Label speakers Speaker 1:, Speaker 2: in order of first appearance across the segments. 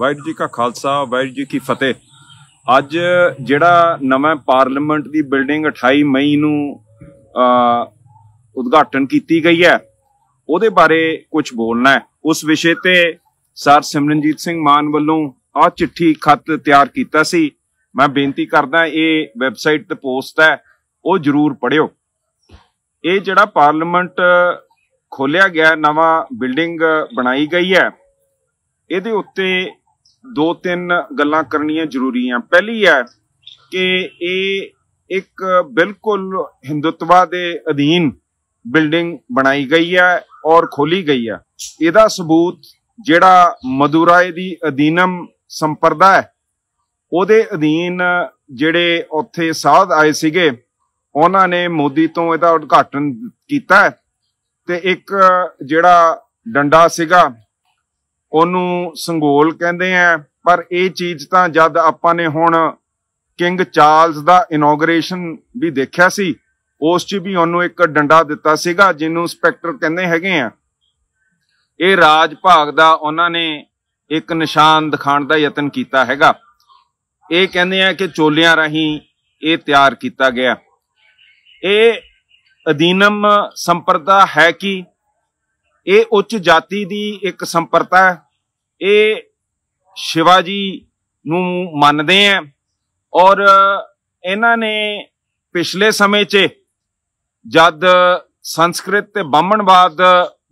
Speaker 1: ਵਾਹਿਗੁਰੂ ਜੀ ਕਾ ਖਾਲਸਾ ਵਾਹਿਗੁਰੂ ਜੀ ਕੀ ਫਤਿਹ ਅੱਜ ਜਿਹੜਾ ਨਵਾਂ ਪਾਰਲੀਮੈਂਟ ਦੀ ਬਿਲਡਿੰਗ 28 ਮਈ ਨੂੰ ਉਦਘਾਟਨ ਕੀਤੀ ਗਈ ਹੈ ਉਹਦੇ ਬਾਰੇ ਕੁਝ ਬੋਲਣਾ ਹੈ ਉਸ ਵਿਸ਼ੇ ਤੇ ਸਰ ਸਿਮਰਨਜੀਤ ਸਿੰਘ ਮਾਨ ਵੱਲੋਂ ਆ ਚਿੱਠੀ ਖੱਤ ਤਿਆਰ ਕੀਤਾ ਸੀ ਮੈਂ ਬੇਨਤੀ ਕਰਦਾ ਇਹ ਵੈਬਸਾਈਟ ਤੇ ਪੋਸਟ ਹੈ ਉਹ ਜਰੂਰ ਪੜਿਓ ਇਹ ਜਿਹੜਾ ਪਾਰਲੀਮੈਂਟ ਖੋਲਿਆ ਗਿਆ ਨਵਾਂ ਬਿਲਡਿੰਗ ਬਣਾਈ ਗਈ ਹੈ ਇਹਦੇ ਉੱਤੇ ਦੋ ਤਿੰਨ ਗੱਲਾਂ ਕਰਨੀਆਂ ਜ਼ਰੂਰੀ ਆ ਪਹਿਲੀ ਹੈ ਕਿ ਇਹ ਇੱਕ ਬਿਲਕੁਲ ਹਿੰਦੂਤਵਾ ਦੇ ਅਧੀਨ ਬਿਲਡਿੰਗ ਬਣਾਈ ਗਈ ਹੈ ਔਰ ਖੋਲੀ ਗਈ ਹੈ ਇਹਦਾ ਸਬੂਤ ਜਿਹੜਾ ਮਦੁਰਾਏ ਦੀ ਅਧੀਨਮ ਸੰਪਰਦਾ ਹੈ ਉਹਦੇ ਅਧੀਨ ਜਿਹੜੇ ਉੱਥੇ ਸਾਧ ਆਏ ਸੀਗੇ ਉਹਨਾਂ ਨੇ ਮੋਦੀ ਤੋਂ ਇਹਦਾ ਉਦਘਾਟਨ ਕੀਤਾ ਤੇ ਇੱਕ ਜਿਹੜਾ ਡੰਡਾ ਸੀਗਾ ਉਹਨੂੰ ਸੰਗੋਲ ਕਹਿੰਦੇ ਆ ਪਰ ਇਹ ਚੀਜ਼ ਤਾਂ ਜਦ ਆਪਾਂ ਨੇ ਹੁਣ ਕਿੰਗ ਚਾਰਲਸ ਦਾ ਇਨੋਗਰੇਸ਼ਨ ਵੀ ਦੇਖਿਆ ਸੀ ਉਸ 'ਚ ਵੀ ਉਹਨੂੰ ਇੱਕ ਡੰਡਾ ਦਿੱਤਾ ਸੀਗਾ ਜਿਹਨੂੰ ਸਪੈਕਟਰ ਕਹਿੰਦੇ ਹੈਗੇ ਆ ਇਹ ਰਾਜ ਭਾਗ ਦਾ ਉਹਨਾਂ ਨੇ ਇੱਕ ਨਿਸ਼ਾਨ ਦਿਖਾਉਣ ਦਾ ਯਤਨ ਕੀਤਾ ਹੈਗਾ ਇਹ ਕਹਿੰਦੇ ਆ ਕਿ ਚੋਲਿਆਂ ਰਾਹੀਂ ਇਹ ਤਿਆਰ ਕੀਤਾ ਗਿਆ ਇਹ ਅਦੀਨਮ ਸੰਪਰਦਾ ਹੈ ਕਿ ਇਹ ਉੱਚ ਜਾਤੀ ਦੀ ਇੱਕ ਸੰਪਰਤਾ ਇਹ ਸ਼ਿਵਾਜੀ ਨੂੰ ਮੰਨਦੇ ਆ ਔਰ ਇਹਨਾਂ ਨੇ ਪਿਛਲੇ ਸਮੇਂ 'ਚ ਜਦ ਸੰਸਕ੍ਰਿਤ ਤੇ ਬਾਹਮਣਵਾਦ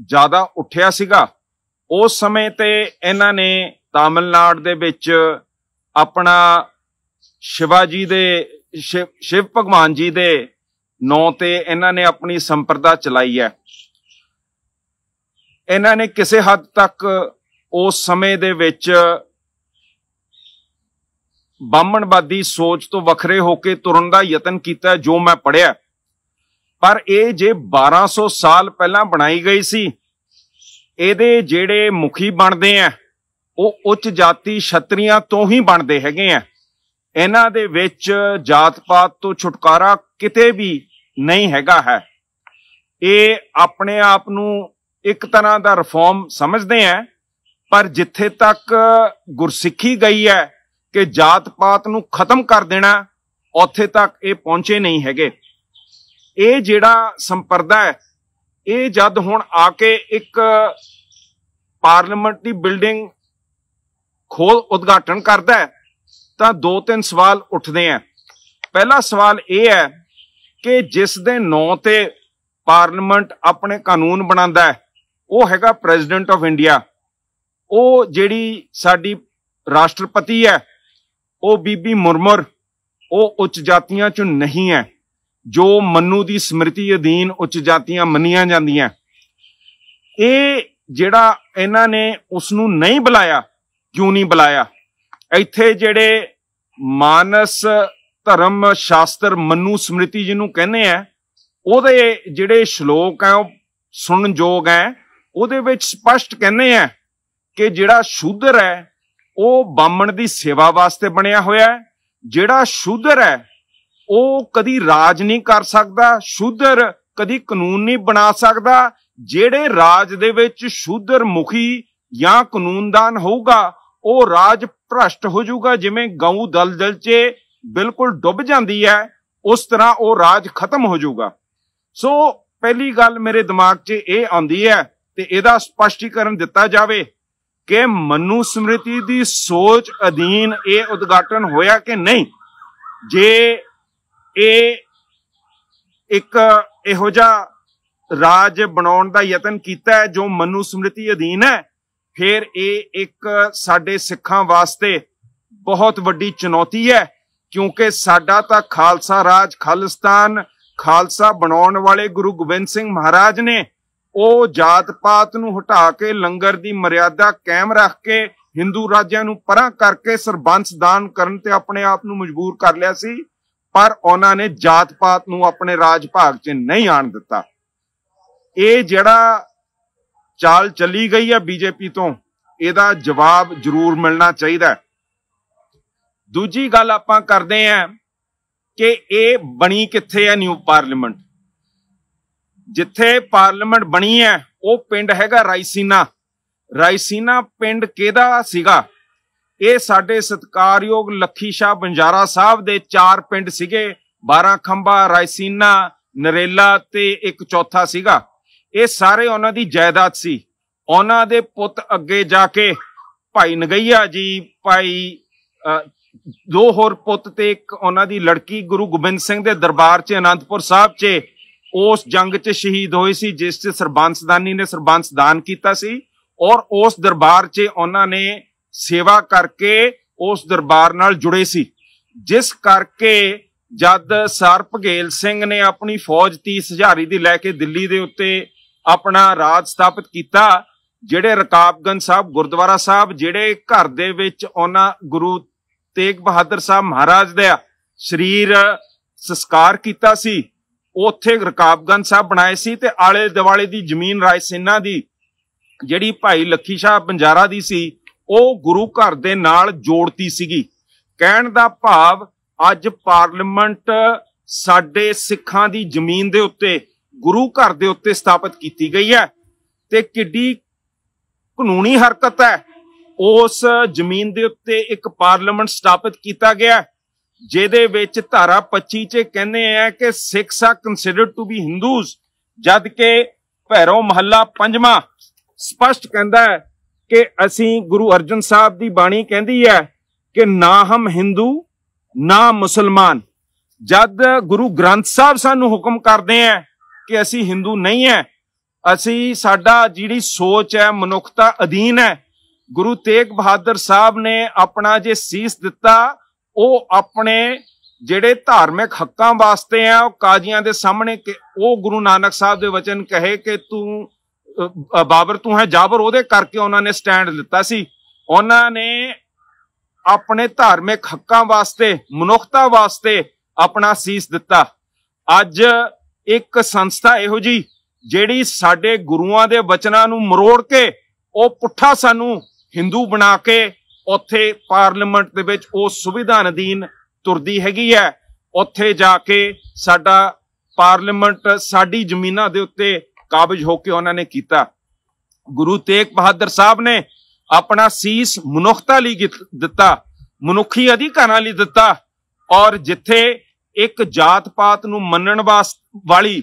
Speaker 1: ਜ਼ਿਆਦਾ ਉੱਠਿਆ ਸੀਗਾ ਉਸ ਸਮੇਂ ਤੇ ਇਹਨਾਂ ਨੇ ਤਾਮਿਲਨਾਡ ਦੇ ਵਿੱਚ ਆਪਣਾ ਸ਼ਿਵਾਜੀ ਦੇ ਸ਼ਿਵ ਭਗਵਾਨ ਜੀ ਦੇ ਨਾਂ ਤੇ ਇਹਨਾਂ ਨੇ ਆਪਣੀ ਸੰਪਰਦਾ ਚਲਾਈ ਹੈ ਇਹਨਾਂ ਨੇ ਕਿਸੇ ਹੱਦ ਤੱਕ ਉਸ ਸਮੇਂ ਦੇ ਵਿੱਚ ਬ੍ਰਾਹਮਣਵਾਦੀ ਸੋਚ ਤੋਂ ਵੱਖਰੇ ਹੋ ਕੇ ਤੁਰਨ ਦਾ ਯਤਨ ਕੀਤਾ ਜੋ ਮੈਂ ਪੜਿਆ ਪਰ ਇਹ ਜੇ 1200 ਸਾਲ ਪਹਿਲਾਂ ਬਣਾਈ ਗਈ ਸੀ ਇਹਦੇ ਜਿਹੜੇ ਮੁਖੀ ਬਣਦੇ ਆ ਉਹ ਉੱਚ ਜਾਤੀ ਛਤਰੀਆਂ ਤੋਂ ਹੀ ਬਣਦੇ ਹੈਗੇ ਆ ਇਹਨਾਂ ਦੇ ਵਿੱਚ ਜਾਤ ਪਾਤ ਤੋਂ ਛੁਟਕਾਰਾ ਕਿਤੇ ਵੀ ਨਹੀਂ ਹੈਗਾ ਹੈ ਇਹ ਆਪਣੇ ਆਪ ਨੂੰ ਇੱਕ ਤਰ੍ਹਾਂ ਦਾ ਰਿਫਾਰਮ ਸਮਝਦੇ ਆ ਪਰ ਜਿੱਥੇ ਤੱਕ ਗੁਰਸਿੱਖੀ ਗਈ ਹੈ ਕਿ ਜਾਤ ਪਾਤ ਨੂੰ ਖਤਮ ਕਰ ਦੇਣਾ ਉੱਥੇ ਤੱਕ ਇਹ ਪਹੁੰਚੇ ਨਹੀਂ ਹੈਗੇ ਇਹ ਜਿਹੜਾ ਸੰਪਰਦਾ ਹੈ ਇਹ ਜਦ ਹੁਣ ਆ ਕੇ ਇੱਕ ਪਾਰਲੀਮੈਂਟ ਦੀ ਬਿਲਡਿੰਗ ਖੋਲ ਉਦਘਾਟਨ ਕਰਦਾ ਤਾਂ ਦੋ ਤਿੰਨ ਸਵਾਲ ਉੱਠਦੇ ਆ ਪਹਿਲਾ ਸਵਾਲ ਇਹ ਹੈ ਕਿ ਜਿਸ ਦੇ ਨਾਂ ਤੇ ਪਾਰਲੀਮੈਂਟ ਆਪਣੇ ਕਾਨੂੰਨ ਬਣਾਉਂਦਾ ਹੈ ਉਹ ਹੈਗਾ ਪ੍ਰੈਜ਼ੀਡੈਂਟ ਆਫ ਇੰਡੀਆ ਉਹ ਜਿਹੜੀ ਸਾਡੀ ਰਾਸ਼ਟਰਪਤੀ ਹੈ ਉਹ ਬੀਬੀ ਮੁਰਮਰ ਉਹ ਉੱਚ ਜਾਤੀਆਂ ਚ ਨਹੀਂ ਹੈ ਜੋ ਮੰਨੂ ਦੀ ਸਮ੍ਰਿਤੀ ਅਧੀਨ ਉੱਚ ਜਾਤੀਆਂ ਮੰਨੀਆਂ ਜਾਂਦੀਆਂ ਇਹ ਜਿਹੜਾ ਇਹਨਾਂ ਨੇ ਉਸ ਨੂੰ ਨਹੀਂ ਬੁਲਾਇਆ ਕਿਉਂ ਨਹੀਂ ਬੁਲਾਇਆ ਇੱਥੇ ਜਿਹੜੇ ਮਾਨਸ ਧਰਮ ਸ਼ਾਸਤਰ ਮੰਨੂ ਸਮ੍ਰਿਤੀ ਜਿਹਨੂੰ ਕਹਿੰਦੇ ਆ ਉਹਦੇ ਜਿਹੜੇ ਸ਼ਲੋਕ ਆ ਉਹ ਯੋਗ ਆ ਉਹਦੇ ਵਿੱਚ ਸਪਸ਼ਟ ਕਹਿੰਦੇ ਆ ਕਿ ਜਿਹੜਾ ਸ਼ੂਦਰ ਹੈ ਉਹ ਬਾਮਣ ਦੀ ਸੇਵਾ ਵਾਸਤੇ ਬਣਿਆ ਹੋਇਆ ਹੈ ਜਿਹੜਾ ਸ਼ੂਦਰ ਹੈ ਉਹ ਕਦੀ ਰਾਜ ਨਹੀਂ ਕਰ ਸਕਦਾ ਸ਼ੂਦਰ ਕਦੀ ਕਾਨੂੰਨ ਨਹੀਂ ਬਣਾ ਸਕਦਾ ਜਿਹੜੇ ਰਾਜ ਦੇ ਵਿੱਚ ਸ਼ੂਦਰ ਮੁਖੀ ਜਾਂ ਕਾਨੂੰਨਦਾਨ ਹੋਊਗਾ ਉਹ ਰਾਜ ਭ੍ਰਸ਼ਟ ਹੋ ਜਾਊਗਾ ਜਿਵੇਂ ਗਊ ਦਲਦਲ 'ਚ ਬਿਲਕੁਲ ਡੁੱਬ ਜਾਂਦੀ ਹੈ ਉਸ ਤਰ੍ਹਾਂ ਉਹ ਰਾਜ ਖਤਮ ਹੋ ਜਾਊਗਾ ਸੋ ਪਹਿਲੀ ਗੱਲ ਮੇਰੇ ਦਿਮਾਗ 'ਚ ਇਹ ਆਉਂਦੀ ਹੈ ਤੇ ਇਹਦਾ ਸਪਸ਼ਟੀਕਰਨ ਦਿੱਤਾ ਜਾਵੇ ਕਿ ਮਨੂ ਸਮ੍ਰਿਤੀ ਦੀ ਸੋਚ ਅਧੀਨ ਇਹ ਉਦਘਾਟਨ ਹੋਇਆ ਕਿ ਨਹੀਂ ਜੇ ਇਹ ਇੱਕ ਇਹੋ ਜਿਹਾ ਰਾਜ ਬਣਾਉਣ ਦਾ ਯਤਨ ਕੀਤਾ ਜੋ ਮਨੂ ਸਮ੍ਰਿਤੀ ਅਧੀਨ ਹੈ ਫਿਰ ਇਹ ਇੱਕ ਸਾਡੇ ਸਿੱਖਾਂ ਵਾਸਤੇ ਬਹੁਤ ਵੱਡੀ ਚੁਣੌਤੀ ਹੈ ਕਿਉਂਕਿ ਸਾਡਾ ਤਾਂ ਖਾਲਸਾ ਰਾਜ ਖਾਲਿਸਤਾਨ ਖਾਲਸਾ ਬਣਾਉਣ ਵਾਲੇ ਗੁਰੂ ਗੋਬਿੰਦ ਸਿੰਘ ਮਹਾਰਾਜ ਨੇ ਉਹ ਜਾਤ ਪਾਤ ਨੂੰ ਹਟਾ ਕੇ ਲੰਗਰ ਦੀ ਮਰਿਆਦਾ ਕਾਇਮ ਰੱਖ ਕੇ ਹਿੰਦੂ ਰਾਜਾਂ ਨੂੰ ਪਰਾਂ ਕਰਕੇ ਸਰਬੰਸ ਦਾਨ ਕਰਨ ਤੇ ਆਪਣੇ ਆਪ ਨੂੰ ਮਜਬੂਰ ਕਰ ਲਿਆ ਸੀ ਪਰ ਉਹਨਾਂ ਨੇ ਜਾਤ ਪਾਤ ਨੂੰ ਆਪਣੇ ਰਾਜ ਭਾਗ 'ਚ ਨਹੀਂ ਆਣ ਦਿੱਤਾ ਇਹ ਜਿਹੜਾ ਚਾਲ ਚੱਲੀ ਗਈ ਹੈ ਬੀਜੇਪੀ ਤੋਂ ਇਹਦਾ ਜਵਾਬ ਜ਼ਰੂਰ ਮਿਲਣਾ ਚਾਹੀਦਾ ਦੂਜੀ ਗੱਲ ਆਪਾਂ ਕਰਦੇ ਆਂ ਕਿ ਇਹ ਬਣੀ ਕਿੱਥੇ ਹੈ ਨਿਊ ਪਾਰਲੀਮੈਂਟ ਜਿੱਥੇ ਪਾਰਲੀਮੈਂਟ ਬਣੀ ਹੈ ਉਹ ਪਿੰਡ ਹੈਗਾ ਰਾਈਸੀਨਾ ਰਾਈਸੀਨਾ ਪਿੰਡ ਕਿਹਦਾ ਸੀਗਾ ਇਹ ਸਾਡੇ ਸਤਕਾਰਯੋਗ ਲੱਖੀ ਸ਼ਾਹ ਬੰਜਾਰਾ ਸਾਹਿਬ ਦੇ ਚਾਰ ਪਿੰਡ ਸੀਗੇ 12 ਖੰਬਾ ਰਾਈਸੀਨਾ ਨਰੇਲਾ ਤੇ ਇੱਕ ਚੌਥਾ ਸੀਗਾ ਇਹ ਸਾਰੇ ਉਹਨਾਂ ਦੀ ਜਾਇਦਾਦ ਸੀ ਉਹਨਾਂ ਦੇ ਪੁੱਤ ਅੱਗੇ ਜਾ ਕੇ ਭਾਈ ਨਗਈਆ ਜੀ ਭਾਈ ਦੋ ਹੋਰ ਪੁੱਤ ਤੇ ਇੱਕ ਉਹਨਾਂ ਦੀ ਲੜਕੀ ਗੁਰੂ ਗੋਬਿੰਦ ਸਿੰਘ ਦੇ ਦਰਬਾਰ 'ਚ ਅਨੰਦਪੁਰ ਸਾਹਿਬ 'ਚ ਉਸ ਜੰਗ 'ਚ ਸ਼ਹੀਦ ਹੋਏ ਸੀ ਜਿਸ 'ਚ ਸਰਬੰਸਦਾਨੀ ਨੇ ਸਰਬੰਸਦਾਨ ਕੀਤਾ ਸੀ ਔਰ ਉਸ ਦਰਬਾਰ 'ਚ ਉਹਨਾਂ ਨੇ ਸੇਵਾ ਕਰਕੇ ਉਸ ਦਰਬਾਰ ਨਾਲ ਜੁੜੇ ਸੀ ਜਿਸ ਕਰਕੇ ਜਦ ਸਰਪਗੇਲ ਸਿੰਘ ਨੇ ਆਪਣੀ ਫੌਜ 30 ਹਜ਼ਾਰੀ ਦੀ ਲੈ ਕੇ ਦਿੱਲੀ ਦੇ ਉੱਤੇ ਆਪਣਾ ਰਾਜ ਸਥਾਪਿਤ ਕੀਤਾ ਜਿਹੜੇ ਰਕਾਬਗੰਜ ਸਾਹਿਬ ਗੁਰਦੁਆਰਾ ਸਾਹਿਬ ਜਿਹੜੇ ਘਰ ਦੇ ਵਿੱਚ ਉਹਨਾਂ ਗੁਰੂ ਤੇਗ ਬਹਾਦਰ ਸਾਹਿਬ ਮਹਾਰਾਜ ਦਾ ਸਰੀਰ ਸੰਸਕਾਰ ਕੀਤਾ ਸੀ ਉੱਥੇ ਰਕਾਬਗੰਜ ਸਾਹਿਬ ਬਣਾਏ ਸੀ ਤੇ ਆਲੇ ਦਿਵਾਲੇ ਦੀ ਜ਼ਮੀਨ ਸਿੰਨਾ ਦੀ ਜਿਹੜੀ ਭਾਈ ਲੱਖੀ ਸ਼ਾਹ ਪੰਜਾਰਾ ਦੀ ਸੀ ਉਹ ਗੁਰੂ ਘਰ ਦੇ ਨਾਲ ਜੋੜਤੀ ਸੀਗੀ ਕਹਿਣ ਦਾ ਭਾਵ ਅੱਜ ਪਾਰਲੀਮੈਂਟ ਸਾਡੇ ਸਿੱਖਾਂ ਦੀ ਜ਼ਮੀਨ ਦੇ ਉੱਤੇ ਗੁਰੂ ਘਰ ਦੇ ਉੱਤੇ ਸਥਾਪਿਤ ਕੀਤੀ ਗਈ ਹੈ ਤੇ ਕਿੱਡੀ ਕਾਨੂੰਨੀ ਹਰਕਤ ਹੈ ਉਸ ਜ਼ਮੀਨ ਦੇ ਉੱਤੇ ਇੱਕ ਪਾਰਲੀਮੈਂਟ ਸਥਾਪਿਤ ਕੀਤਾ ਗਿਆ ਜਿਹਦੇ ਵਿੱਚ ਧਾਰਾ 25 ਚ ਕਹਿੰਦੇ ਆ ਕਿ ਸਿੱਖਸ ਆ ਕਨਸੀਡਰਡ ਟੂ ਬੀ ਹਿੰਦੂਸ ਜਦ ਕਿ ਭੈਰੋ ਮਹੱਲਾ ਪੰਜਵਾਂ ਸਪਸ਼ਟ ਕਹਿੰਦਾ ਹੈ ਕਿ ਅਸੀਂ ਗੁਰੂ ਅਰਜਨ ਸਾਹਿਬ ਦੀ ਬਾਣੀ ਕਹਿੰਦੀ ਹੈ ਕਿ ਨਾ ਹਮ ਹਿੰਦੂ ਨਾ ਮੁਸਲਮਾਨ ਜਦ ਗੁਰੂ ਗ੍ਰੰਥ ਸਾਹਿਬ ਸਾਨੂੰ ਹੁਕਮ ਕਰਦੇ ਆ ਕਿ ਅਸੀਂ ਹਿੰਦੂ ਨਹੀਂ ਹੈ ਅਸੀਂ ਸਾਡਾ ਜਿਹੜੀ ਸੋਚ ਹੈ ਮਨੁੱਖਤਾ ਅਧੀਨ ਹੈ ਗੁਰੂ ਤੇਗ ਬਹਾਦਰ ਸਾਹਿਬ ਨੇ ਆਪਣਾ ਜੇ ਸੀਸ ਦਿੱਤਾ ਉਹ ਆਪਣੇ ਜਿਹੜੇ ਧਾਰਮਿਕ ਹੱਕਾਂ ਵਾਸਤੇ ਆ ਉਹ ਕਾਜ਼ੀਆਂ ਦੇ ਸਾਹਮਣੇ ਉਹ ਗੁਰੂ ਨਾਨਕ ਸਾਹਿਬ ਦੇ ਵਚਨ ਕਹੇ ਕਿ ਤੂੰ ਬਾਬਰ ਤੂੰ ਹੈ ਜਾਬਰ ਉਹਦੇ ਕਰਕੇ ਉਹਨਾਂ ਨੇ ਸਟੈਂਡ ਲਿੱਤਾ ਸੀ ਉਹਨਾਂ ਨੇ ਆਪਣੇ ਧਾਰਮਿਕ ਹੱਕਾਂ ਵਾਸਤੇ ਮਨੁੱਖਤਾ ਵਾਸਤੇ ਆਪਣਾ ਸੀਸ ਦਿੱਤਾ ਅੱਜ ਇੱਕ ਸੰਸਥਾ ਇਹੋ ਜੀ ਜਿਹੜੀ ਸਾਡੇ ਗੁਰੂਆਂ ਦੇ ਬਚਨਾਂ ਨੂੰ ਮਰੋੜ ਕੇ ਉਹ ਪੁੱਠਾ ਸਾਨੂੰ ਹਿੰਦੂ ਬਣਾ ਕੇ ਉੱਥੇ ਪਾਰਲੀਮੈਂਟ ਦੇ ਵਿੱਚ ਉਹ ਸੁਵਿਧਾ ਅਧੀਨ ਤੁਰਦੀ ਹੈਗੀ ਹੈ ਉੱਥੇ ਜਾ ਕੇ ਸਾਡਾ ਪਾਰਲੀਮੈਂਟ ਸਾਡੀ ਜ਼ਮੀਨਾਂ ਦੇ ਉੱਤੇ ਕਾਬਜ ਹੋ ਕੇ ਉਹਨਾਂ ਨੇ ਕੀਤਾ ਗੁਰੂ ਤੇਗ ਬਹਾਦਰ ਸਾਹਿਬ ਨੇ ਆਪਣਾ ਸੀਸ ਮਨੁੱਖਤਾ ਲਈ ਦਿੱਤਾ ਮਨੁੱਖੀ ਅਧਿਕਾਰਾਂ ਲਈ ਦਿੱਤਾ ਔਰ ਜਿੱਥੇ ਇੱਕ ਜਾਤ ਪਾਤ ਨੂੰ ਮੰਨਣ ਵਾਲੀ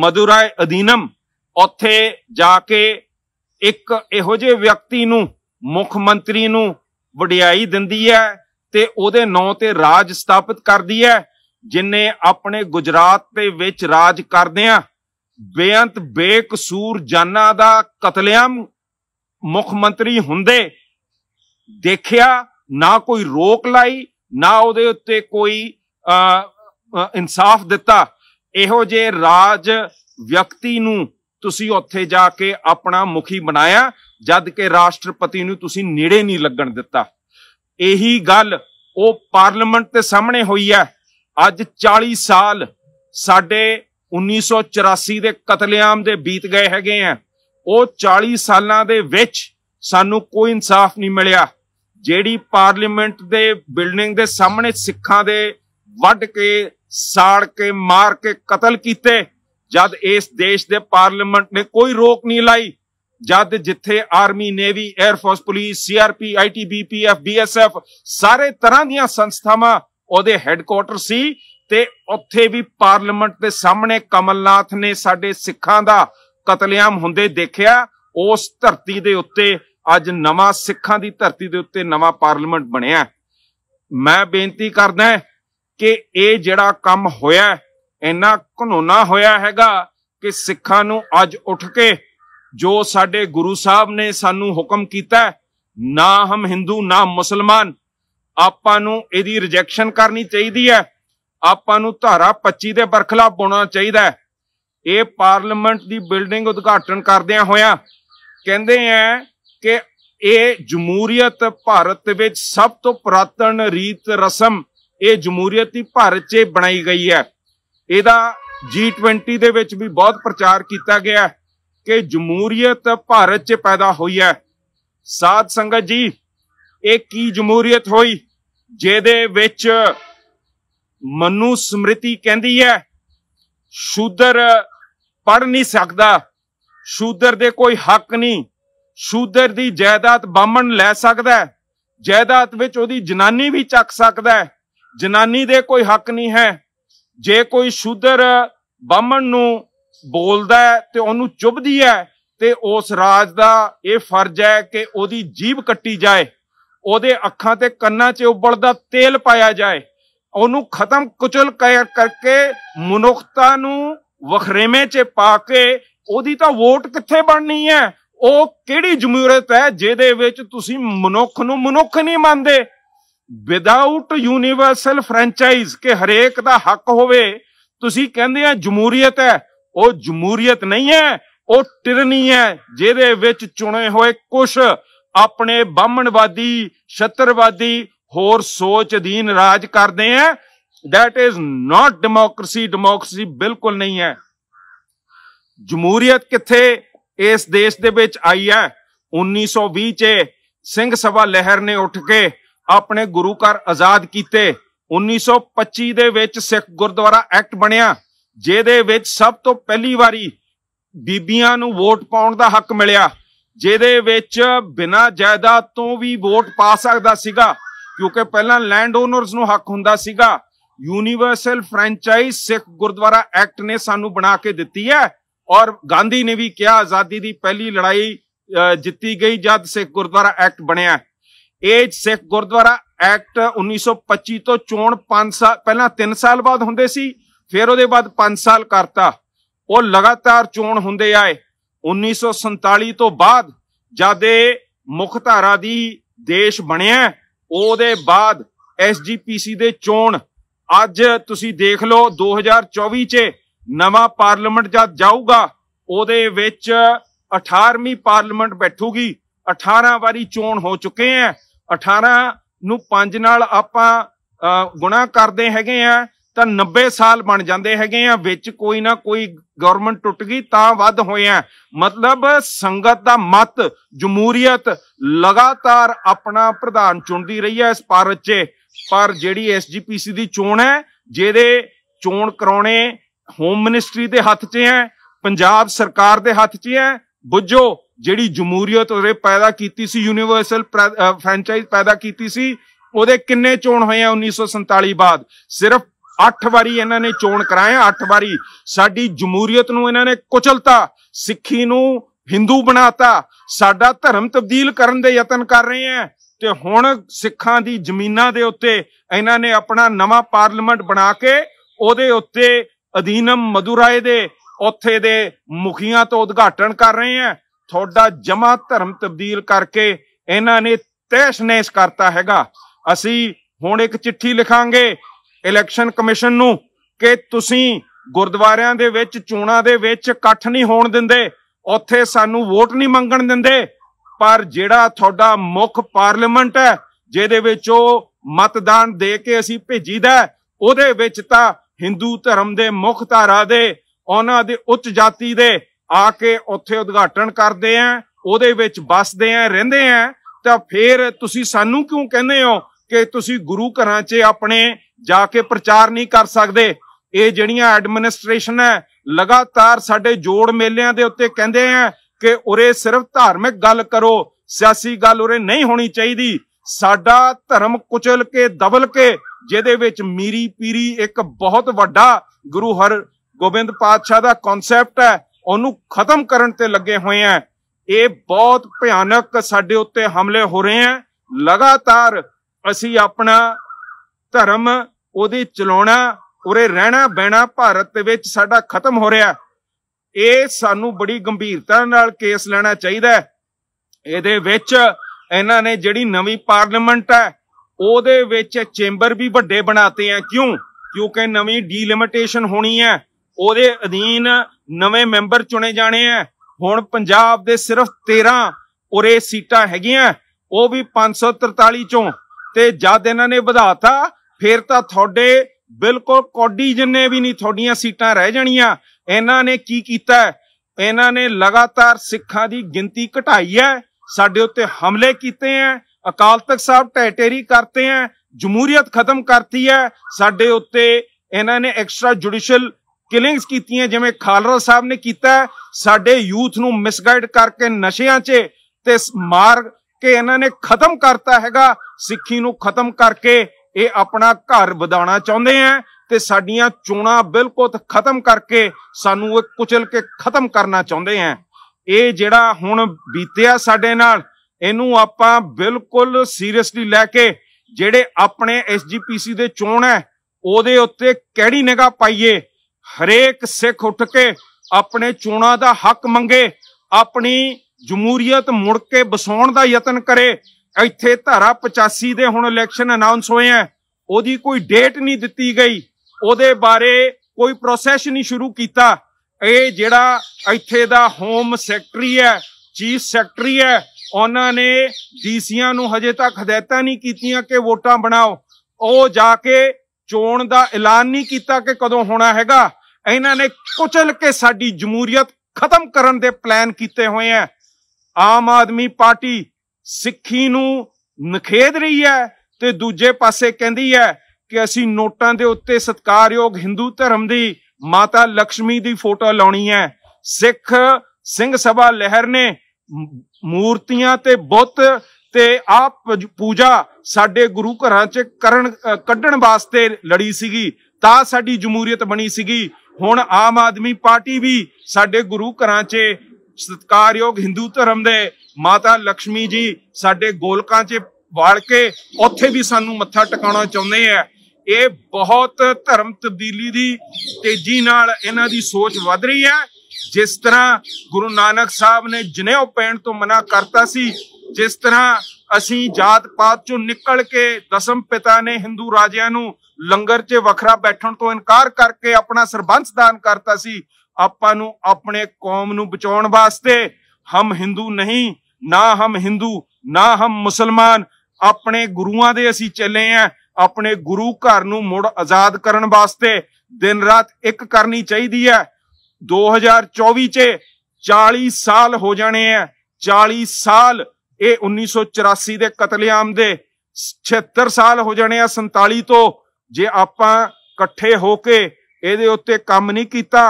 Speaker 1: ਮਦੁਰਾਏ ਅਧੀਨਮ ਉੱਥੇ ਜਾ ਕੇ ਇੱਕ ਇਹੋ ਜਿਹੇ ਵਿਅਕਤੀ ਨੂੰ ਮੁੱਖ ਮੰਤਰੀ ਨੂੰ ਵਡਿਆਈ ਦਿੰਦੀ ਹੈ ਤੇ ਉਹਦੇ ਨਾਂ ਤੇ ਰਾਜ ਸਥਾਪਿਤ ਕਰਦੀ ਹੈ ਜਿਨੇ ਆਪਣੇ ਗੁਜਰਾਤ ਦੇ ਵਿੱਚ ਰਾਜ ਕਰਦਿਆਂ ਬੇਅੰਤ ਬੇਕਸੂਰ ਜਾਨਾਂ ਦਾ ਕਤਲੇਆਮ ਮੁੱਖ ਮੰਤਰੀ ਹੁੰਦੇ ਦੇਖਿਆ ਨਾ ਕੋਈ ਰੋਕ ਲਾਈ ਨਾ ਉਹਦੇ ਉੱਤੇ ਕੋਈ ਇਨਸਾਫ ਦਿੱਤਾ ਇਹੋ ਜੇ ਰਾਜ ਵਿਅਕਤੀ ਨੂੰ ਤੁਸੀਂ ਉੱਥੇ ਜਾ ਕੇ ਆਪਣਾ ਮੁਖੀ ਬਣਾਇਆ ਜਦ ਕਿ ਰਾਸ਼ਟਰਪਤੀ ਨੂੰ ਤੁਸੀਂ ਨੇੜੇ ਨਹੀਂ ਲੱਗਣ ਦਿੱਤਾ ਇਹੀ ਗੱਲ ਉਹ ਪਾਰਲੀਮੈਂਟ ਦੇ ਸਾਹਮਣੇ ਹੋਈ ਹੈ ਅੱਜ 40 ਸਾਲ ਸਾਡੇ 1984 ਦੇ ਕਤਲੇਆਮ ਦੇ ਬੀਤ ਗਏ ਹੈਗੇ ਆ ਉਹ 40 ਸਾਲਾਂ ਦੇ ਵਿੱਚ ਸਾਨੂੰ ਕੋਈ ਇਨਸਾਫ ਨਹੀਂ ਮਿਲਿਆ ਜਿਹੜੀ ਪਾਰਲੀਮੈਂਟ ਦੇ ਬਿਲਡਿੰਗ ਦੇ ਸਾਹਮਣੇ ਸਿੱਖਾਂ ਦੇ ਵੱਢ ਕੇ ਸਾੜ ਕੇ ਮਾਰ ਕੇ ਕਤਲ ਕੀਤੇ ਜਦ ਇਸ ਦੇਸ਼ ਦੇ ਪਾਰਲੀਮੈਂਟ ਨੇ ਕੋਈ ਰੋਕ ਨਹੀਂ ਲਾਈ ਜਦ ਜਿੱਥੇ army navy air force police CRP IT BPF BSF ਸਾਰੇ ਤਰ੍ਹਾਂ ਦੀਆਂ ਸੰਸਥਾਵਾਂ ਉਹਦੇ ਹੈੱਡਕੁਆਟਰ ਸੀ ਤੇ ਉੱਥੇ ਵੀ ਪਾਰਲੀਮੈਂਟ ਦੇ ਸਾਹਮਣੇ ਕਮਲਨਾਥ ਨੇ ਸਾਡੇ ਸਿੱਖਾਂ ਦਾ ਕਤਲੇਆਮ ਹੁੰਦੇ ਦੇਖਿਆ ਉਸ ਧਰਤੀ ਦੇ ਉੱਤੇ ਅੱਜ ਨਵਾਂ ਸਿੱਖਾਂ ਦੀ ਧਰਤੀ ਦੇ ਉੱਤੇ ਨਵਾਂ ਪਾਰਲੀਮੈਂਟ ਬਣਿਆ ਮੈਂ ਬੇਨਤੀ ਕਰਦਾ ਕਿ ਇਹ ਜਿਹੜਾ ਕੰਮ ਹੋਇਆ ਇੰਨਾ ਘਨੋਨਾ ਹੋਇਆ ਹੈਗਾ ਕਿ ਸਿੱਖਾਂ ਨੂੰ ਅੱਜ ਉੱਠ ਕੇ ਜੋ ਸਾਡੇ ਗੁਰੂ ਸਾਹਿਬ ਨੇ ਸਾਨੂੰ ਹੁਕਮ ਕੀਤਾ ਨਾ ਹਮ ਹਿੰਦੂ ਨਾ ਮੁਸਲਮਾਨ ਆਪਾਂ ਨੂੰ ਇਹਦੀ ਰਿਜੈਕਸ਼ਨ ਕਰਨੀ ਚਾਹੀਦੀ ਹੈ ਆਪਾਂ ਨੂੰ ਧਾਰਾ 25 ਦੇ ਬਰਖਲਾ ਪਾਉਣਾ ਚਾਹੀਦਾ ਹੈ ਇਹ ਪਾਰਲੀਮੈਂਟ ਦੀ ਬਿਲਡਿੰਗ ਉਦਘਾਟਨ ਆ ਹੋਇਆ ਕਹਿੰਦੇ ਆ ਕਿ ਇਹ ਜਮਹੂਰੀਅਤ ਭਾਰਤ ਵਿੱਚ ਸਭ ਤੋਂ ਪੁਰਾਤਨ ਰੀਤ ਰਸਮ ਇਹ ਜਮਹੂਰੀਅਤ ਹੀ ਭਾਰਤ 'ਚ ਬਣਾਈ ਗਈ ਹੈ ਇਹਦਾ G20 ਦੇ ਵਿੱਚ ਵੀ ਬਹੁਤ ਪ੍ਰਚਾਰ ਕੀਤਾ ਗਿਆ ਕਿ ਜਮਹੂਰੀਅਤ ਭਾਰਤ 'ਚ ਪੈਦਾ ਹੋਈ ਹੈ ਸਾਧ ਸੰਗਤ ਜੀ ਇਹ ਕੀ ਜਮਹੂਰੀਅਤ ਹੋਈ ਜਿਹਦੇ ਵਿੱਚ ਮਨੂ ਸਮ੍ਰਿਤੀ ਕਹਿੰਦੀ ਹੈ ਸ਼ੂਦਰ ਪੜ ਨਹੀਂ ਸਕਦਾ ਸ਼ੂਦਰ ਦੇ ਕੋਈ ਹੱਕ ਨਹੀਂ ਸ਼ੂਦਰ ਦੀ ਜਾਇਦਾਦ ਬਾਮਣ ਲੈ ਸਕਦਾ ਜਾਇਦਾਦ ਵਿੱਚ ਉਹਦੀ ਜਨਾਨੀ ਵੀ ਚੱਕ ਸਕਦਾ ਜਨਾਨੀ ਦੇ ਕੋਈ ਹੱਕ ਨਹੀਂ ਹੈ ਜੇ ਕੋਈ ਸ਼ੂਦਰ ਬਾਹਮਣ ਨੂੰ ਬੋਲਦਾ ਹੈ ਤੇ ਉਹਨੂੰ ਚੁਬਦੀ ਹੈ ਤੇ ਉਸ ਰਾਜ ਦਾ ਇਹ ਫਰਜ਼ ਹੈ ਕਿ ਉਹਦੀ ਜੀਭ ਕੱਟੀ ਜਾਏ ਉਹਦੇ ਅੱਖਾਂ ਤੇ ਕੰਨਾਂ 'ਚ ਉਬਲਦਾ ਤੇਲ ਪਾਇਆ ਜਾਏ ਉਹਨੂੰ ਖਤਮ ਕੁਚਲ ਕਰਕੇ ਮਨੁੱਖਤਾ ਨੂੰ ਵਖਰੇਵੇਂ 'ਚ ਪਾ ਕੇ ਉਹਦੀ ਤਾਂ ਵੋਟ ਕਿੱਥੇ ਬਣਨੀ ਹੈ ਉਹ ਕਿਹੜੀ ਜਮਹੂਰੀਅਤ ਹੈ ਜਿਹਦੇ ਵਿੱਚ ਤੁਸੀਂ ਮਨੁੱਖ ਨੂੰ ਮਨੁੱਖ ਨਹੀਂ ਮੰਨਦੇ ਵਿਦਆਊਟ ਯੂਨੀਵਰਸਲ ਫਰੈਂਚਾਈਜ਼ ਕਿ ਹਰੇਕ ਦਾ ਹੱਕ ਹੋਵੇ ਤੁਸੀਂ ਕਹਿੰਦੇ ਆ ਜਮਹੂਰੀਅਤ ਹੈ ਉਹ ਜਮਹੂਰੀਅਤ ਨਹੀਂ ਹੈ ਉਹ ਟਿਰਨੀ ਹੈ ਜਿਹਦੇ ਵਿੱਚ ਚੁਣੇ ਹੋਏ ਕੁਝ ਆਪਣੇ ਬਾਹਮਣਵਾਦੀ ਛੱਤਰਵਾਦੀ ਹੋਰ ਸੋਚ ਅਧੀਨ ਰਾਜ ਕਰਦੇ ਆ that is not democracy democracy ਬਿਲਕੁਲ ਨਹੀਂ ਹੈ ਜਮਹੂਰੀਅਤ ਕਿੱਥੇ ਇਸ ਦੇਸ਼ ਦੇ ਵਿੱਚ ਆਈ ਹੈ 1920 ਚ ਸਿੰਘ ਸਭਾ ਲਹਿਰ ਨੇ ਉੱਠ ਕੇ ਆਪਣੇ ਗੁਰੂ ਘਰ ਆਜ਼ਾਦ ਕੀਤੇ 1925 ਦੇ ਵਿੱਚ ਸਿੱਖ ਗੁਰਦੁਆਰਾ ਐਕਟ ਬਣਿਆ ਜਿਹਦੇ ਵਿੱਚ ਸਭ ਤੋਂ ਪਹਿਲੀ ਵਾਰੀ ਬੀਬੀਆਂ ਨੂੰ ਵੋਟ ਪਾਉਣ ਦਾ ਹੱਕ ਮਿਲਿਆ ਜਿਹਦੇ ਵਿੱਚ ਬਿਨਾਂ ਜਾਇਦਾਦ ਤੋਂ ਵੀ ਵੋਟ ਪਾ ਸਕਦਾ ਸੀਗਾ ਕਿਉਂਕਿ ਪਹਿਲਾਂ ਲੈਂਡ ਓਨਰਸ ਨੂੰ ਹੱਕ ਹੁੰਦਾ ਸੀਗਾ universal franchise Sikh Gurdwara act ਨੇ ਸਾਨੂੰ ਬਣਾ ਕੇ ਦਿੱਤੀ ਹੈ ਔਰ ਗਾਂਧੀ ਨੇ ਵੀ ਕਿਹਾ ਆਜ਼ਾਦੀ ਦੀ ਪਹਿਲੀ ਲੜਾਈ ਜਿੱਤੀ ਗਈ ਜਦ ਸਿੱਖ ਗੁਰਦੁਆਰਾ ਐਕਟ ਬਣਿਆ ਇਹ ਸਿੱਖ ਗੁਰਦੁਆਰਾ ਐਕਟ 1925 ਤੋਂ ਚੋਣ 5 ਸਾਲ ਪਹਿਲਾਂ 3 ਸਾਲ ਬਾਅਦ ਹੁੰਦੇ ਸੀ ਫਿਰ ਉਹਦੇ ਬਾਅਦ 5 ਸਾਲ ਕਰਤਾ ਉਹ ਲਗਾਤਾਰ ਚੋਣ ਹੁੰਦੇ ਆਏ 1947 ਤੋਂ ਬਾਅਦ ਜਦ ਇਹ ਮੁੱਖ ਧਾਰਾ ਦੀ ਦੇਸ਼ ਬਣਿਆ ਉਹਦੇ ਬਾਅਦ ਐਸਜੀਪੀਸੀ ਦੇ ਚੋਣ ਅੱਜ ਤੁਸੀਂ ਦੇਖ ਲਓ 2024 'ਚ ਨਵਾਂ ਪਾਰਲੀਮੈਂਟ ਜਦ ਜਾਊਗਾ ਉਹਦੇ ਵਿੱਚ 18ਵੀਂ ਪਾਰਲੀਮੈਂਟ ਬੈਠੂਗੀ 18 ਵਾਰੀ ਚੋਣ ਹੋ ਚੁੱਕੇ ਆ 18 ਨੂੰ 5 ਨਾਲ ਆਪਾਂ ਗੁਣਾ ਕਰਦੇ ਹੈਗੇ ਆ ਤਾਂ 90 ਸਾਲ ਬਣ ਜਾਂਦੇ ਹੈਗੇ ਆ ਵਿੱਚ ਕੋਈ ਨਾ ਕੋਈ ਗਵਰਨਮੈਂਟ ਟੁੱਟ ਗਈ ਤਾਂ ਵੱਧ ਹੋਇਆ ਮਤਲਬ ਸੰਗਤ ਦਾ ਮਤ ਜਮਹੂਰੀਅਤ ਲਗਾਤਾਰ ਆਪਣਾ ਪ੍ਰਧਾਨ ਚੁਣਦੀ ਰਹੀ ਹੈ ਇਸ ਭਾਰਤ 'ਚ ਪਰ ਜਿਹੜੀ ਐਸਜੀਪੀਸੀ ਦੀ ਚੋਣ ਹੈ ਜਿਹਦੇ ਚੋਣ ਕਰਾਉਣੇ ਹੋਮ ਮਿਨਿਸਟਰੀ ਦੇ ਹੱਥ 'ਚ ਹੈ ਪੰਜਾਬ ਸਰਕਾਰ ਦੇ ਹੱਥ 'ਚ ਹੈ ਬੁੱਝੋ ਜਿਹੜੀ ਜਮਹੂਰੀਅਤ ਉਹਦੇ ਪੈਦਾ ਕੀਤੀ ਸੀ ਯੂਨੀਵਰਸਲ ਫ੍ਰੈਂਚਾਈਜ਼ ਪੈਦਾ ਕੀਤੀ ਸੀ ਉਹਦੇ ਕਿੰਨੇ ਚੋਣ ਹੋਏ ਆ 1947 ਬਾਅਦ ਸਿਰਫ 8 ਵਾਰੀ ਇਹਨਾਂ ਨੇ ਚੋਣ ਕਰਾਏ 8 ਵਾਰੀ ਸਾਡੀ ਜਮਹੂਰੀਅਤ ਨੂੰ ਇਹਨਾਂ ਨੇ ਕੁਚਲਤਾ ਸਿੱਖੀ ਨੂੰ ਹਿੰਦੂ ਬਣਾਤਾ ਸਾਡਾ ਧਰਮ ਤਬਦੀਲ ਕਰਨ ਦੇ ਯਤਨ ਕਰ ਰਹੇ ਆ ਤੇ ਹੁਣ ਸਿੱਖਾਂ ਦੀ ਜ਼ਮੀਨਾਂ ਦੇ ਉੱਤੇ ਇਹਨਾਂ ਨੇ ਆਪਣਾ ਨਵਾਂ ਪਾਰਲੀਮੈਂਟ ਬਣਾ ਕੇ ਉਹਦੇ ਉੱਤੇ ਅਧੀਨਮ ਮਦੁਰਾਏ ਦੇ ਉੱਥੇ ਦੇ ਮੁਖੀਆਂ ਤੋਂ ਉਦਘਾਟਨ ਕਰ ਰਹੇ ਆ ਤੁਹਾਡਾ ਜਮਾ ਧਰਮ ਤਬਦੀਲ ਕਰਕੇ ਇਹਨਾਂ ਨੇ ਤੈਸ਼ ਨੇਸ਼ ਕਰਤਾ ਹੈਗਾ ਅਸੀਂ ਹੁਣ ਇੱਕ ਚਿੱਠੀ ਲਿਖਾਂਗੇ ਇਲੈਕਸ਼ਨ ਕਮਿਸ਼ਨ ਨੂੰ ਕਿ ਤੁਸੀਂ ਗੁਰਦੁਆਰਿਆਂ ਦੇ ਵਿੱਚ ਚੋਣਾਂ ਦੇ ਵਿੱਚ ਇਕੱਠ ਨਹੀਂ ਹੋਣ ਦਿੰਦੇ ਉੱਥੇ ਸਾਨੂੰ ਵੋਟ ਨਹੀਂ ਮੰਗਣ ਦਿੰਦੇ ਪਰ ਜਿਹੜਾ ਤੁਹਾਡਾ ਮੁੱਖ ਪਾਰਲੀਮੈਂਟ ਹੈ ਜਿਹਦੇ ਵਿੱਚ ਉਹ ਮਤਦਾਨ ਦੇ ਕੇ ਅਸੀਂ ਭੇਜੀਦਾ ਉਹਦੇ ਵਿੱਚ ਤਾਂ ਹਿੰਦੂ ਧਰਮ ਦੇ ਮੁੱਖ ਧਾਰਾ ਦੇ ਉਹਨਾਂ ਦੇ ਉੱਚ ਜਾਤੀ ਦੇ ਆ ਕੇ ਉੱਥੇ ਉਦਘਾਟਨ ਕਰਦੇ ਆ ਉਹਦੇ ਵਿੱਚ ਬਸਦੇ ਆ ਰਹਿੰਦੇ ਆ ਤਾਂ ਫਿਰ ਤੁਸੀਂ ਸਾਨੂੰ ਕਿਉਂ ਕਹਿੰਦੇ ਹੋ ਕਿ ਤੁਸੀਂ ਗੁਰੂ ਘਰਾਂ 'ਚ ਆਪਣੇ ਜਾ ਕੇ ਪ੍ਰਚਾਰ ਨਹੀਂ ਕਰ ਸਕਦੇ ਇਹ ਜਿਹੜੀਆਂ ਐਡਮਿਨਿਸਟ੍ਰੇਸ਼ਨ ਹੈ ਲਗਾਤਾਰ ਸਾਡੇ ਜੋੜ ਮੇਲਿਆਂ ਦੇ ਉੱਤੇ ਕਹਿੰਦੇ ਆ ਕਿ ਉਰੇ ਸਿਰਫ ਧਾਰਮਿਕ ਗੱਲ ਕਰੋ ਸਿਆਸੀ ਗੱਲ ਉਰੇ ਨਹੀਂ ਹੋਣੀ ਚਾਹੀਦੀ ਸਾਡਾ ਧਰਮ ਕੁਚਲ ਕੇ ਦਬਲ ਕੇ ਜਿਹਦੇ ਵਿੱਚ ਮੀਰੀ ਪੀਰੀ ਇੱਕ ਬਹੁਤ ਵੱਡਾ ਗੁਰੂ ਹਰ ਗੋਬਿੰਦ ਪਾਤਸ਼ਾਹ ਦਾ ਕਨਸੈਪਟ ਹੈ ਉਹਨੂੰ ਖਤਮ ਕਰਨ ਤੇ ਲੱਗੇ ਹੋਏ ਆ ਇਹ ਬਹੁਤ ਭਿਆਨਕ ਸਾਡੇ ਉੱਤੇ ਹਮਲੇ ਹੋ ਰਹੇ ਆ ਲਗਾਤਾਰ ਅਸੀਂ ਆਪਣਾ ਧਰਮ ਉਹਦੀ ਚਲਾਉਣਾ ਉਰੇ ਰਹਿਣਾ ਬਹਿਣਾ ਭਾਰਤ ਦੇ ਵਿੱਚ ਸਾਡਾ ਖਤਮ ਹੋ ਰਿਹਾ ਇਹ ਸਾਨੂੰ ਬੜੀ ਗੰਭੀਰਤਾ ਨਾਲ ਕੇਸ ਲੈਣਾ ਚਾਹੀਦਾ ਇਹਦੇ ਵਿੱਚ ਇਹਨਾਂ ਨੇ ਜਿਹੜੀ ਨਵੀਂ ਪਾਰਲੀਮੈਂਟ ਹੈ ਉਹਦੇ ਵਿੱਚ ਚੈਂਬਰ ਵੀ ਵੱਡੇ ਬਣਾਤੇ ਆ ਕਿਉਂ ਕਿਉਂਕਿ ਨਵੀਂ ਡੀਲਿਮਿਟੇਸ਼ਨ ਹੋਣੀ ਹੈ ਉਹਦੇ ਅਧੀਨ ਨਵੇਂ ਮੈਂਬਰ ਚੁਣੇ ਜਾਣੇ ਆ ਹੁਣ ਪੰਜਾਬ ਦੇ ਸਿਰਫ 13 ਉਰੇ ਸੀਟਾਂ ਹੈਗੀਆਂ ਉਹ ਵੀ 543 ਚੋਂ ਤੇ ਜਦ ਇਹਨਾਂ ਨੇ ਵਧਾਤਾ ਫਿਰ ਤਾਂ ਤੁਹਾਡੇ ਬਿਲਕੁਲ ਕੋਡੀ ਜਿੰਨੇ ਵੀ ਨਹੀਂ ਤੁਹਾਡੀਆਂ ਸੀਟਾਂ ਰਹਿ ਜਾਣੀਆਂ ਇਹਨਾਂ ਨੇ ਕੀ ਕੀਤਾ ਇਹਨਾਂ ਨੇ ਲਗਾਤਾਰ ਸਿੱਖਾਂ ਦੀ ਗਿਣਤੀ ਘਟਾਈ ਹੈ ਸਾਡੇ ਉੱਤੇ ਹਮਲੇ ਕੀਤੇ ਆ ਅਕਾਲ ਤਖਤ ਸਾਹਿਬ ਟੈਟੇਰੀ ਕਰਤੇ ਆ ਜਮਹੂਰੀਅਤ ਖਤਮ ਕਰਤੀ ਹੈ ਸਾਡੇ ਉੱਤੇ ਇਹਨਾਂ ਨੇ ਐਕਸਟਰਾ ਜੁਡੀਸ਼ੀਅਲ ਕਿਲਿੰਗਸ ਕੀਤੀਆਂ ਜਿਵੇਂ ਖਾਲਰਾ ਸਾਹਿਬ ਨੇ ਕੀਤਾ ਸਾਡੇ ਯੂਥ ਨੂੰ ਮਿਸਗਾਈਡ ਕਰਕੇ ਨਸ਼ਿਆਂ 'ਚ ਤੇ ਮਾਰਗ ਕੇ ਇਹਨਾਂ ਨੇ ਖਤਮ ਕਰਤਾ ਹੈਗਾ ਸਿੱਖੀ ਨੂੰ ਖਤਮ ਕਰਕੇ ਇਹ ਆਪਣਾ ਘਰ ਵਧਾਉਣਾ ਚਾਹੁੰਦੇ ਆ ਤੇ ਸਾਡੀਆਂ ਚੋਣਾਂ ਬਿਲਕੁਲ ਖਤਮ ਕਰਕੇ ਸਾਨੂੰ ਇਹ ਕੁਚਲ ਕੇ ਖਤਮ ਕਰਨਾ ਚਾਹੁੰਦੇ ਆ ਇਹ ਜਿਹੜਾ ਹੁਣ ਬੀਤਿਆ ਸਾਡੇ ਨਾਲ ਇਹਨੂੰ ਆਪਾਂ ਬਿਲਕੁਲ ਸੀਰੀਅਸਲੀ ਲੈ ਕੇ ਜਿਹੜੇ ਆਪਣੇ ਐਸਜੀਪੀਸੀ ਦੇ ਚੋਣ ਹੈ ਉਹਦੇ ਉੱਤੇ ਕਿਹੜੀ ਨਿਗਾਹ ਪਾਈਏ ਹਰੇਕ ਸਿੱਖ ਉੱਠ ਕੇ ਆਪਣੇ ਚੋਣਾਂ ਦਾ ਹੱਕ ਮੰਗੇ ਆਪਣੀ ਜਮਹੂਰੀਅਤ ਮੁੜ ਕੇ ਬਸਾਉਣ ਦਾ ਯਤਨ ਕਰੇ ਇੱਥੇ ਧਾਰਾ 85 ਦੇ ਹੁਣ ਇਲੈਕਸ਼ਨ ਅਨਾਉਂਸ ਹੋਏ ਆ ਉਹਦੀ ਕੋਈ ਡੇਟ ਨਹੀਂ ਦਿੱਤੀ ਗਈ ਉਹਦੇ ਬਾਰੇ ਕੋਈ ਪ੍ਰੋਸੈਸ ਨਹੀਂ ਸ਼ੁਰੂ ਕੀਤਾ ਇਹ ਜਿਹੜਾ ਇੱਥੇ ਦਾ ਹੋਮ ਸੈਕਟਰੀ ਹੈ ਚੀਫ ਸੈਕਟਰੀ ਹੈ ਉਹਨਾਂ ਨੇ ਡੀਸੀਆਂ ਨੂੰ ਹਜੇ ਤੱਕ ਹਦਾਇਤਾਂ ਨਹੀਂ ਕੀਤੀਆਂ ਕਿ ਵੋਟਾਂ ਬਣਾਓ ਉਹ ਜਾ ਕੇ ਚੋਣ ਦਾ ਐਲਾਨ ਨਹੀਂ ਕੀਤਾ ਕਿ ਕਦੋਂ ਹੋਣਾ ਹੈਗਾ ਇਹਨਾਂ ਨੇ ਕੁਚਲ ਕੇ ਸਾਡੀ ਜਮਹੂਰੀਅਤ ਖਤਮ ਕਰਨ ਦੇ ਪਲਾਨ ਕੀਤੇ ਹੋਏ ਆ ਆਮ ਆਦਮੀ ਪਾਰਟੀ ਸਿੱਖੀ ਨੂੰ ਨਖੇਦ ਰਹੀ ਹੈ ਤੇ ਦੂਜੇ ਪਾਸੇ ਕਹਿੰਦੀ ਹੈ ਕਿ ਅਸੀਂ ਨੋਟਾਂ ਦੇ ਉੱਤੇ ਸਤਕਾਰਯੋਗ ਹਿੰਦੂ ਧਰਮ ਦੀ ਮਾਤਾ ਲక్ష్ਮੀ ਦੀ ਫੋਟੋ ਲਾਉਣੀ ਹੈ ਸਿੱਖ ਸਿੰਘ ਸਭਾ ਲਹਿਰ ਨੇ ਮੂਰਤੀਆਂ ਤੇ ਬੁੱਤ ਤੇ ਆਪ ਪੂਜਾ ਸਾਡੇ ਗੁਰੂ ਘਰਾਂ 'ਚ ਕਰਨ ਕੱਢਣ ਵਾਸਤੇ ਲੜੀ ਸੀਗੀ ਤਾਂ ਸਾਡੀ ਜਮਹੂਰੀਅਤ ਬਣੀ ਸੀਗੀ ਹੁਣ ਆਮ ਆਦਮੀ ਪਾਰਟੀ ਵੀ ਸਾਡੇ ਗੁਰੂ ਘਰਾਂ 'ਚ ਸਤਕਾਰਯੋਗ ਹਿੰਦੂ ਧਰਮ ਦੇ ਮਾਤਾ ਲక్ష్ਮੀ ਜੀ ਸਾਡੇ ਗੋਲਕਾਂ 'ਚ ਵਾਲ ਕੇ ਉੱਥੇ ਵੀ ਸਾਨੂੰ ਮੱਥਾ ਟਿਕਾਉਣਾ ਚਾਹੁੰਦੇ ਆ ਇਹ ਬਹੁਤ ਧਰਮ ਤਬਦੀਲੀ ਦੀ ਤੇਜ਼ੀ ਨਾਲ ਇਹਨਾਂ ਦੀ ਸੋਚ ਵੱਧ ਰਹੀ ਹੈ ਜਿਸ ਤਰ੍ਹਾਂ ਗੁਰੂ ਨਾਨਕ ਸਾਹਿਬ ਨੇ ਜਨੇਊ ਪੈਣ ਤੋਂ ਮਨਾ ਕਰਤਾ ਸੀ ਜਿਸ ਤਰ੍ਹਾਂ ਅਸੀਂ ਜਾਤ ਪਾਤ ਚੋਂ ਨਿਕਲ ਕੇ ਦਸਮ ਪਿਤਾ ਨੇ ਹਿੰਦੂ ਰਾਜਿਆਂ ਨੂੰ ਲੰਗਰ 'ਚ ਵੱਖਰਾ ਬੈਠਣ ਤੋਂ ਇਨਕਾਰ ਕਰਕੇ ਆਪਣਾ ਸਰਬੰਸ ਦਾਨ ਕਰਤਾ ਸੀ ਆਪਾਂ ਨੂੰ ਆਪਣੇ ਕੌਮ ਨੂੰ ਬਚਾਉਣ ਵਾਸਤੇ ਹਮ ਹਿੰਦੂ ਨਹੀਂ ਨਾ ਹਮ ਹਿੰਦੂ ਨਾ ਹਮ ਮੁਸਲਮਾਨ ਆਪਣੇ ਗੁਰੂਆਂ ਦੇ ਅਸੀਂ ਚੱਲੇ ਆ ਆਪਣੇ ਗੁਰੂ ਘਰ ਨੂੰ ਮੁੜ ਆਜ਼ਾਦ ਕਰਨ ਵਾਸਤੇ ਦਿਨ ਰਾਤ ਇੱਕ ਕਰਨੀ ਚਾਹੀਦੀ ਹੈ 2024 ਚ 40 ਸਾਲ ਹੋ ਜਾਣੇ ਆ 40 ਸਾਲ ਇਹ 1984 ਦੇ ਕਤਲੇਆਮ ਦੇ 76 ਸਾਲ ਹੋ ਜਾਣੇ ਆ 47 ਤੋਂ ਜੇ ਆਪਾਂ ਇਕੱਠੇ ਹੋ ਕੇ ਇਹਦੇ ਉੱਤੇ ਕੰਮ ਨਹੀਂ ਕੀਤਾ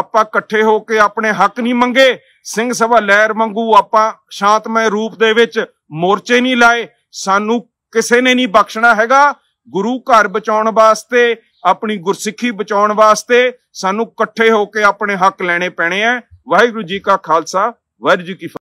Speaker 1: ਆਪਾਂ ਇਕੱਠੇ ਹੋ ਕੇ ਆਪਣੇ ਹੱਕ ਨਹੀਂ ਮੰਗੇ ਸਿੰਘ ਸਭਾ ਲਹਿਰ ਮੰਗੂ ਆਪਾਂ ਸ਼ਾਂਤਮਈ ਰੂਪ ਦੇ ਵਿੱਚ ਮੋਰਚੇ ਨਹੀਂ ਲਾਏ ਸਾਨੂੰ ਕਿਸੇ ਨੇ ਨਹੀਂ ਬਖਸ਼ਣਾ ਹੈਗਾ ਗੁਰੂ ਘਰ ਬਚਾਉਣ ਵਾਸਤੇ ਆਪਣੀ ਗੁਰਸਿੱਖੀ ਬਚਾਉਣ ਵਾਸਤੇ ਸਾਨੂੰ ਇਕੱਠੇ ਹੋ ਕੇ ਆਪਣੇ ਹੱਕ ਲੈਣੇ ਪੈਣੇ ਆ ਵਾਹਿਗੁਰੂ ਜੀ ਕਾ ਖਾਲਸਾ ਵਾਹਿਗੁਰੂ ਜੀ ਕੀ